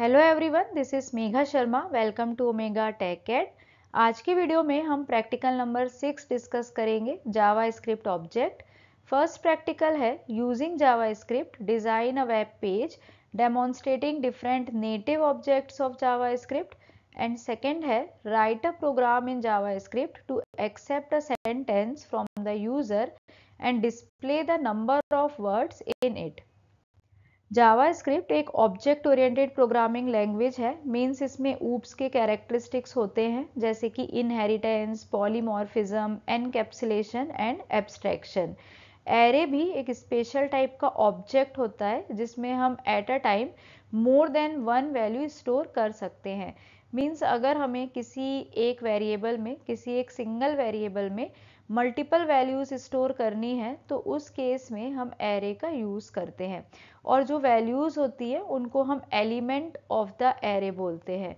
Hello everyone this is Megha Sharma welcome to Omega tech cat आज की video में हम प्रैक्टिकल नंबर सिक्स डिस्कस करेंगे JavaScript object first practical है using JavaScript design a web page demonstrating different native objects of JavaScript and second है write a program in JavaScript to accept a sentence from the user and display the number of words in it JavaScript एक object oriented programming language है means इसमें oops के characteristics होते हैं जैसे कि inheritance polymorphism encapsulation and abstraction array भी एक स्पेशल टाइप का ऑब्जेक्ट होता है जिसमें हम at a time more than one value store कर सकते हैं मीन्स अगर हमें किसी एक वेरिएबल में किसी एक सिंगल वेरिएबल में मल्टीपल वैल्यूज़ स्टोर करनी है तो उस केस में हम एरे का यूज़ करते हैं और जो वैल्यूज़ होती है उनको हम एलिमेंट ऑफ द एरे बोलते हैं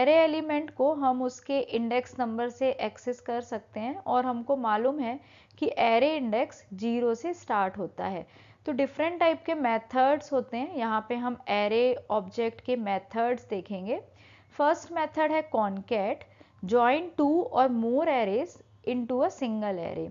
एरे एलिमेंट को हम उसके इंडेक्स नंबर से एक्सेस कर सकते हैं और हमको मालूम है कि एरे इंडेक्स जीरो से स्टार्ट होता है तो डिफरेंट टाइप के मेथड्स होते हैं यहाँ पे हम एरे ऑब्जेक्ट के मेथड्स देखेंगे फर्स्ट मेथड है कॉन्केट जॉइन टू और more arrays into a single array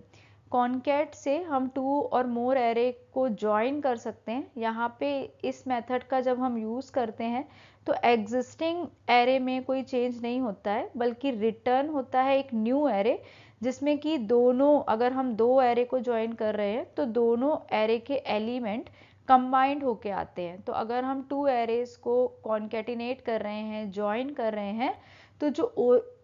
concat से हम टू और मोर एरे को ज्वाइन कर सकते हैं यहाँ पे इस मेथड का जब हम यूज़ करते हैं तो एग्जिस्टिंग एरे में कोई चेंज नहीं होता है बल्कि रिटर्न होता है एक न्यू एरे जिसमें कि दोनों अगर हम दो एरे को ज्वाइन कर रहे हैं तो दोनों एरे के एलिमेंट कंबाइंड होके आते हैं तो अगर हम टू एरेज को कॉन्केटिनेट कर रहे हैं ज्वाइन कर रहे हैं तो जो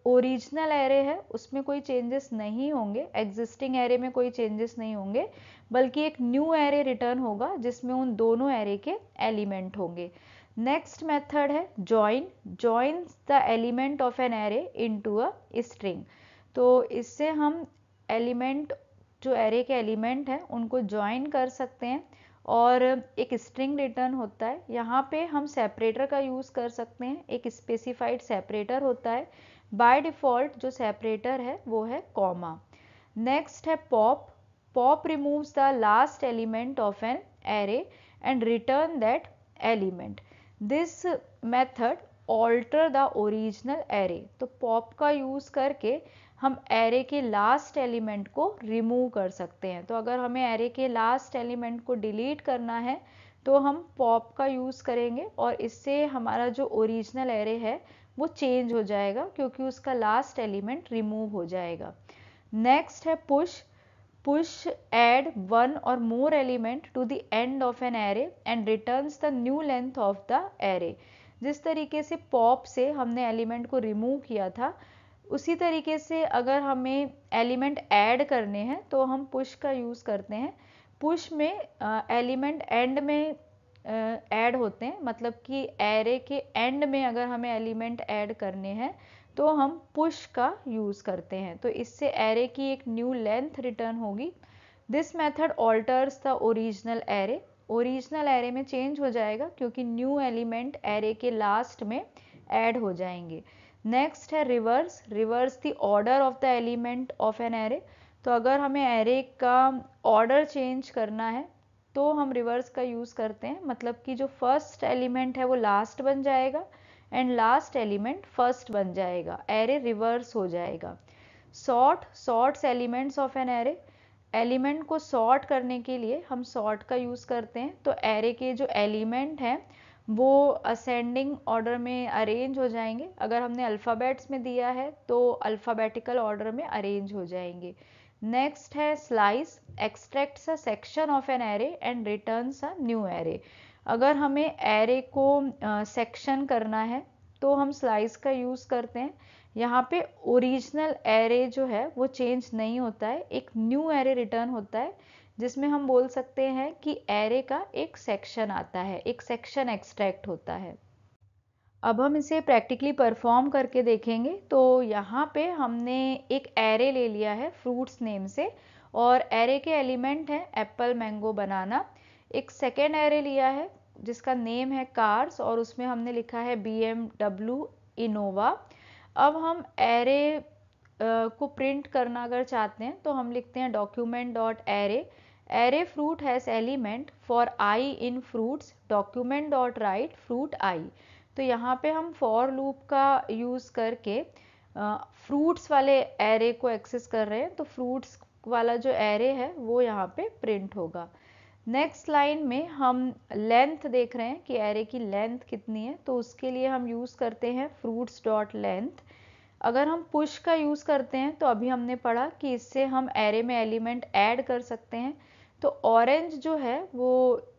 ओरिजिनल एरे है उसमें कोई चेंजेस नहीं होंगे एग्जिस्टिंग एरे में कोई चेंजेस नहीं होंगे बल्कि एक न्यू एरे रिटर्न होगा जिसमें उन दोनों एरे के एलिमेंट होंगे नेक्स्ट मेथड है join join the element of an array to a string तो इससे हम एलिमेंट जो एरे के एलिमेंट हैं उनको ज्वाइन कर सकते हैं और एक स्ट्रिंग रिटर्न होता है यहाँ पे हम सेपरेटर का यूज़ कर सकते हैं एक स्पेसिफाइड सेपरेटर होता है बाय डिफ़ॉल्ट जो सेपरेटर है वो है कॉमा नेक्स्ट है pop pop removes the last element of an array and return that element this method alter the original array तो पॉप का यूज़ करके हम एरे के लास्ट एलिमेंट को रिमूव कर सकते हैं तो अगर हमें एरे के लास्ट एलिमेंट को डिलीट करना है तो हम पॉप का यूज़ करेंगे और इससे हमारा जो ओरिजिनल एरे है वो चेंज हो जाएगा क्योंकि उसका लास्ट एलिमेंट रिमूव हो जाएगा नेक्स्ट है पुश पुश एड वन और more element to the end of an array and return the new length of the array जिस तरीके से पॉप से हमने एलिमेंट को रिमूव किया था उसी तरीके से अगर हमें एलिमेंट ऐड करने हैं तो हम पुश का यूज़ करते हैं पुश में एलिमेंट एंड में ऐड होते हैं मतलब कि एरे के एंड में अगर हमें एलिमेंट ऐड करने हैं तो हम पुश का यूज़ करते हैं तो इससे एरे की एक न्यू लेंथ रिटर्न होगी this method alters the original array original array में चेंज हो जाएगा क्योंकि न्यू एलिमेंट एरे के लास्ट में ऐड हो जाएंगे नेक्स्ट है reverse reverse the order of the element of an array तो अगर हमें एरे का ऑर्डर चेंज करना है तो हम रिवर्स का यूज़ करते हैं मतलब कि जो फर्स्ट एलिमेंट है वो लास्ट बन जाएगा एंड लास्ट एलिमेंट फर्स्ट बन जाएगा एरे रिवर्स हो जाएगा sort sorts elements of an array element को सॉर्ट करने के लिए हम सॉर्ट का यूज़ करते हैं तो एरे के जो एलिमेंट हैं वो असेंडिंग ऑर्डर में अरेंज हो जाएंगे अगर हमने अल्फ़ाबेट्स में दिया है तो अल्फ़ाबेटिकल ऑर्डर में अरेंज हो जाएंगे नेक्स्ट है slice extracts a section of an array and returns a new array अगर हमें एरे को सेक्शन uh, करना है तो हम स्लाइस का यूज़ करते हैं यहाँ पे ओरिजिनल एरे जो है वो चेंज नहीं होता है एक न्यू एरे रिटर्न होता है जिसमें हम बोल सकते हैं कि एरे का एक सेक्शन आता है एक सेक्शन एक्सट्रैक्ट होता है अब हम इसे प्रैक्टिकली परफॉर्म करके देखेंगे तो यहाँ पे हमने एक एरे ले लिया है फ्रूट्स नेम से और एरे के एलिमेंट हैं एप्पल मैंगो बनाना एक सेकेंड एरे लिया है जिसका नेम है कार्स और उसमें हमने लिखा है बी एम डब्ल्यू इनोवा अब हम एरे को प्रिंट करना अगर चाहते हैं तो हम लिखते हैं document dot array array fruit has element for i in fruits document dot write fruit i तो यहाँ पे हम फॉर लूप का यूज करके फ्रूट्स वाले एरे को एक्सेस कर रहे हैं तो फ्रूट्स वाला जो एरे है वो यहाँ पे प्रिंट होगा नेक्स्ट लाइन में हम लेंथ देख रहे हैं कि एरे की लेंथ कितनी है तो उसके लिए हम यूज़ करते हैं फ्रूट्स डॉट लेंथ अगर हम पुश का यूज़ करते हैं तो अभी हमने पढ़ा कि इससे हम एरे में एलिमेंट ऐड कर सकते हैं तो ऑरेंज जो है वो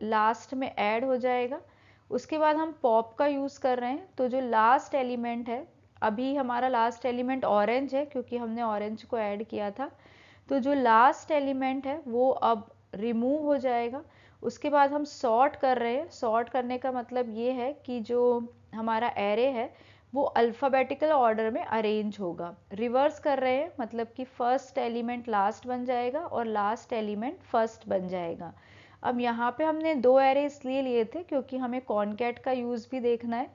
लास्ट में ऐड हो जाएगा उसके बाद हम पॉप का यूज़ कर रहे हैं तो जो लास्ट एलिमेंट है अभी हमारा लास्ट एलिमेंट ऑरेंज है क्योंकि हमने ऑरेंज को ऐड किया था तो जो लास्ट एलिमेंट है वो अब रिमूव हो जाएगा उसके बाद हम सॉर्ट कर रहे हैं सॉर्ट करने का मतलब ये है कि जो हमारा एरे है वो अल्फ़ाबेटिकल ऑर्डर में अरेंज होगा रिवर्स कर रहे हैं मतलब कि फर्स्ट एलिमेंट लास्ट बन जाएगा और लास्ट एलिमेंट फर्स्ट बन जाएगा अब यहाँ पे हमने दो एरे इसलिए लिए थे क्योंकि हमें कॉनकेट का यूज़ भी देखना है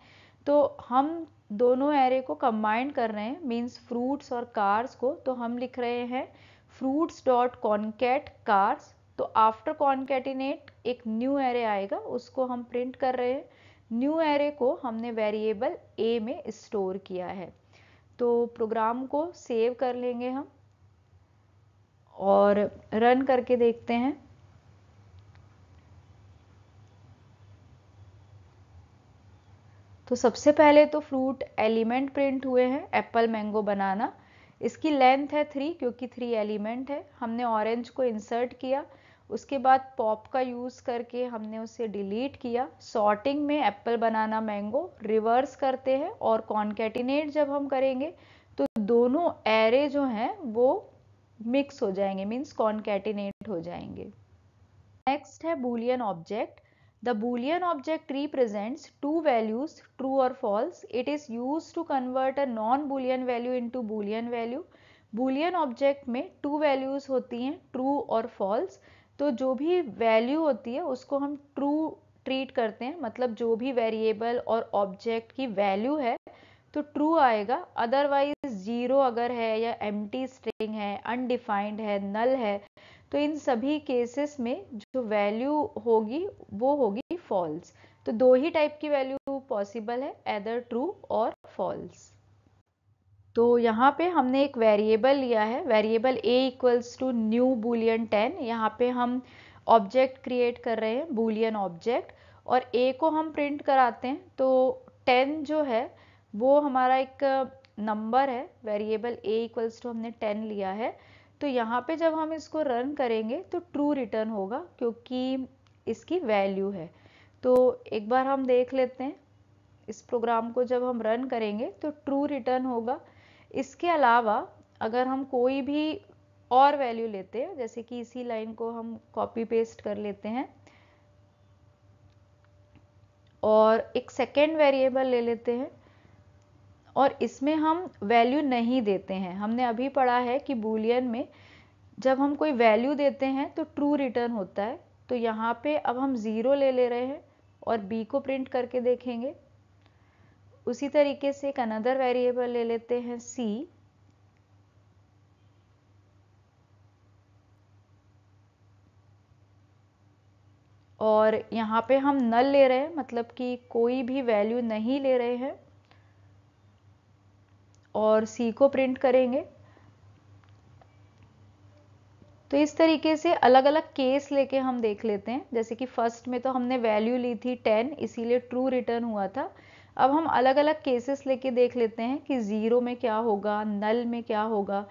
तो हम दोनों एरे को कंबाइन कर रहे हैं मीन्स फ्रूट्स और कार्स को तो हम लिख रहे हैं फ्रूट्स डॉट कॉनकेट कार्स तो आफ्टर कॉनकेटिनेट एक न्यू एरे आएगा उसको हम प्रिंट कर रहे हैं न्यू एरे को हमने वेरिएबल ए में स्टोर किया है तो प्रोग्राम को सेव कर लेंगे हम और रन करके देखते हैं तो सबसे पहले तो फ्रूट एलिमेंट प्रिंट हुए हैं एप्पल मैंगो बनाना इसकी लेंथ है थ्री क्योंकि थ्री एलिमेंट है हमने ऑरेंज को इंसर्ट किया उसके बाद पॉप का यूज़ करके हमने उसे डिलीट किया सॉर्टिंग में एप्पल बनाना मैंगो रिवर्स करते हैं और कॉन्केटिनेट जब हम करेंगे तो दोनों एरे जो हैं वो मिक्स हो जाएंगे मीन्स कॉन्केटिनेट हो जाएंगे नेक्स्ट है boolean object the boolean object represents two values true और false it is use to convert a non boolean value in boolean value boolean object में टू वैल्यूज होती हैं ट्रू और फॉल्स तो जो भी वैल्यू होती है उसको हम ट्रू ट्रीट करते हैं मतलब जो भी वेरिएबल और ऑब्जेक्ट की वैल्यू है तो ट्रू आएगा अदरवाइज जीरो अगर है या एम स्ट्रिंग है अनडिफाइंड है नल है तो इन सभी केसेस में जो वैल्यू होगी वो होगी फॉल्स तो दो ही टाइप की वैल्यू पॉसिबल है एदर ट्रू और फॉल्स तो यहाँ पे हमने एक वेरिएबल लिया है variable a equals to new boolean ten यहाँ पे हम ऑब्जेक्ट क्रिएट कर रहे हैं बुलियन ऑब्जेक्ट और a को हम प्रिंट कराते हैं तो टेन जो है वो हमारा एक नंबर है वेरिएबल a इक्वल्स टू हमने टेन लिया है तो यहाँ पे जब हम इसको रन करेंगे तो ट्रू रिटर्न होगा क्योंकि इसकी वैल्यू है तो एक बार हम देख लेते हैं इस प्रोग्राम को जब हम रन करेंगे तो ट्रू रिटर्न होगा इसके अलावा अगर हम कोई भी और वैल्यू लेते हैं जैसे कि इसी लाइन को हम कॉपी पेस्ट कर लेते हैं और एक सेकेंड वेरिएबल ले लेते हैं और इसमें हम वैल्यू नहीं देते हैं हमने अभी पढ़ा है कि बूलियन में जब हम कोई वैल्यू देते हैं तो ट्रू रिटर्न होता है तो यहाँ पे अब हम ज़ीरो ले ले रहे हैं और बी को प्रिंट करके देखेंगे उसी तरीके से एक अनदर वेरिएबल ले लेते हैं सी और यहाँ पे हम नल ले रहे हैं मतलब कि कोई भी वैल्यू नहीं ले रहे हैं और सी को प्रिंट करेंगे तो इस तरीके से अलग अलग केस लेके हम देख लेते हैं जैसे कि फर्स्ट में तो हमने वैल्यू ली थी टेन इसीलिए ट्रू रिटर्न हुआ था अब हम अलग अलग केसेस लेके देख लेते हैं कि ज़ीरो में क्या होगा नल में क्या होगा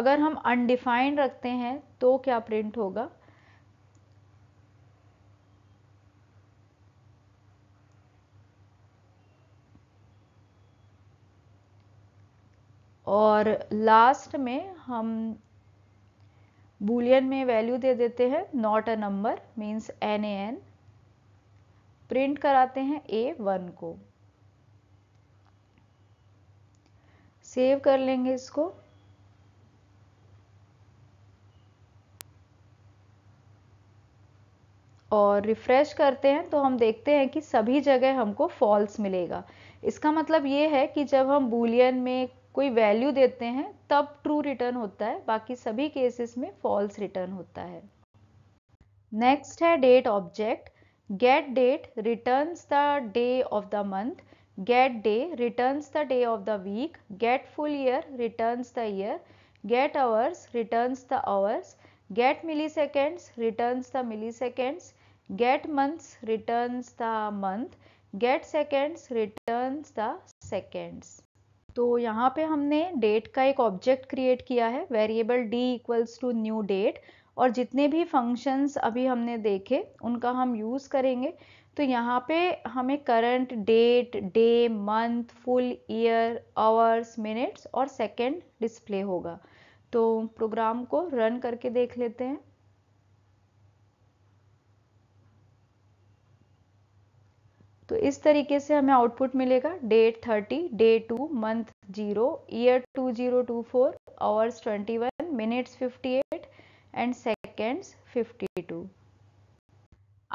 अगर हम अनडिफाइंड रखते हैं तो क्या प्रिंट होगा और लास्ट में हम बुलियन में वैल्यू दे देते हैं not a number means N A N print कराते हैं ए वन को सेव कर लेंगे इसको और रिफ्रेश करते हैं तो हम देखते हैं कि सभी जगह हमको फॉल्स मिलेगा इसका मतलब ये है कि जब हम बुलियन में कोई वैल्यू देते हैं तब ट्रू रिटर्न होता है बाकी सभी केसेस में फॉल्स रिटर्न होता है नेक्स्ट है date object get date returns the day of the month get day returns the day of the week, get full year returns the year, get hours returns the hours, get milliseconds returns the milliseconds, get months returns the month, get seconds returns the seconds. तो यहाँ पे हमने date का एक object create किया है variable d equals to new date और जितने भी फंक्शंस अभी हमने देखे उनका हम यूज़ करेंगे तो यहाँ पे हमें current date day month full year hours minutes और सेकेंड डिस्प्ले होगा तो प्रोग्राम को रन करके देख लेते हैं तो इस तरीके से हमें आउटपुट मिलेगा date thirty day two month zero year two zero two four hours twenty one minutes fifty eight and seconds fifty two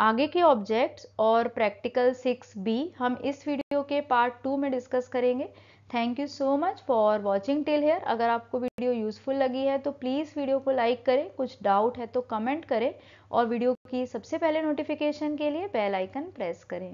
आगे के ऑब्जेक्ट्स और प्रैक्टिकल सिक्स बी हम इस वीडियो के पार्ट टू में डिस्कस करेंगे thank you so much for watching till here अगर आपको वीडियो यूजफुल लगी है तो प्लीज़ वीडियो को लाइक करें कुछ डाउट है तो कमेंट करें और वीडियो की सबसे पहले नोटिफिकेशन के लिए बेल आइकन प्रेस करें